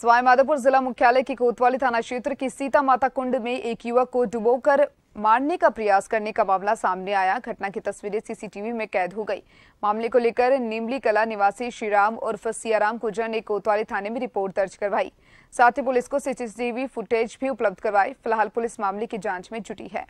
सवाईमाधोपुर जिला मुख्यालय के कोतवाली थाना क्षेत्र की सीता माता कुंड में एक युवक को डुबोकर मारने का प्रयास करने का मामला सामने आया घटना की तस्वीरें सीसीटीवी में कैद हो गई मामले को लेकर निमली कला निवासी श्रीराम और सियाराम गुजर ने कोतवाली थाने में रिपोर्ट दर्ज करवाई साथ ही पुलिस को सीसीटीवी फुटेज भी उपलब्ध करवाई फिलहाल पुलिस मामले की जाँच में जुटी है